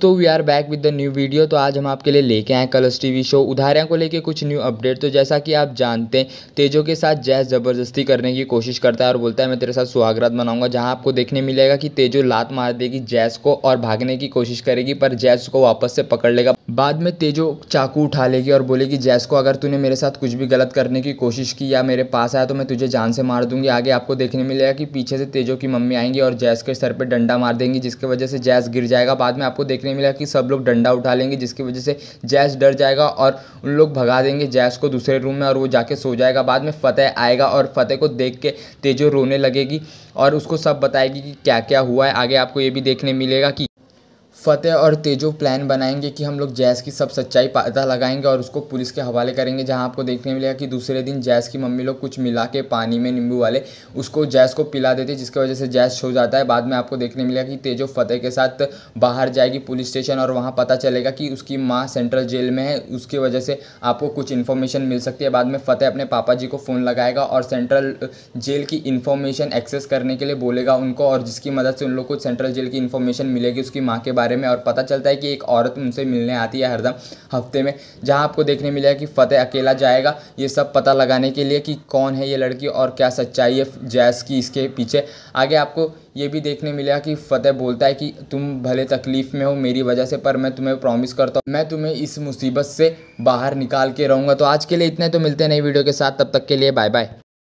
दोस्तों we are back with the new video तो आज हम आपके लिए लेके आए कलर्स टीवी शो उधारियाँ को लेके कुछ न्यू अपडेट तो जैसा कि आप जानते हैं तेजो के साथ जैस ज़बरदस्ती करने की कोशिश करता है और बोलता है मैं तेरे साथ सुहागरात मनाऊंगा जहां आपको देखने मिलेगा कि तेजो लात मार देगी जैस को और भागने की कोशिश करेगी पर जैस को वापस से पकड़ लेगा बाद में तेजो चाकू उठा लेगी और बोलेगी जैस को अगर तूने मेरे साथ कुछ भी गलत करने की कोशिश की या मेरे पास आया तो मैं तुझे जान से मार दूंगी आगे आपको देखने मिलेगा कि पीछे से तेजो की मम्मी आएंगी और जैस के सर पे डंडा मार देंगी जिसकी वजह से जैस गिर जाएगा बाद में आपको देखने मिलेगा कि सब लोग डंडा उठा लेंगे जिसकी वजह से जैस डर जाएगा और उन लोग भगा देंगे जैस को दूसरे रूम में और वो जाके सो जाएगा बाद में फ़तेह आएगा और फ़तेह को देख के तेजो रोने लगेगी और उसको सब बताएगी कि क्या क्या हुआ है आगे आपको ये भी देखने मिलेगा कि फ़तेह और तेजो प्लान बनाएंगे कि हम लोग जैस की सब सच्चाई पता लगाएंगे और उसको पुलिस के हवाले करेंगे जहां आपको देखने मिलेगा कि दूसरे दिन जैस की मम्मी लोग कुछ मिला के पानी में नींबू वाले उसको जैस को पिला देते है जिसकी वजह से जैस छो जाता है बाद में आपको देखने मिलेगा कि तेजो फ़तेह के साथ बाहर जाएगी पुलिस स्टेशन और वहाँ पता चलेगा कि उसकी माँ सेंट्रल जेल में है उसकी वजह से आपको कुछ इन्फॉर्मेशन मिल सकती है बाद में फ़तेह अपने पापा जी को फ़ोन लगाएगा और सेंट्रल जेल की इन्फॉर्मेशन एक्सेस करने के लिए बोलेगा उनको और जिसकी मदद से उन लोग को सेंट्रल जेल की इन्फॉर्मेशन मिलेगी उसकी माँ के बारे बारे में और पता चलता है कि एक औरत उनसे मिलने आती है हरदम हफ्ते में जहाँ आपको देखने मिलेगा कि फ़तेह अकेला जाएगा ये सब पता लगाने के लिए कि कौन है ये लड़की और क्या सच्चाई है जैस की इसके पीछे आगे आपको ये भी देखने मिलेगा कि फ़तेह बोलता है कि तुम भले तकलीफ़ में हो मेरी वजह से पर मैं तुम्हें प्रॉमिस करता हूँ मैं तुम्हें इस मुसीबत से बाहर निकाल के रहूँगा तो आज के लिए इतने तो मिलते हैं नई वीडियो के साथ तब तक के लिए बाय बाय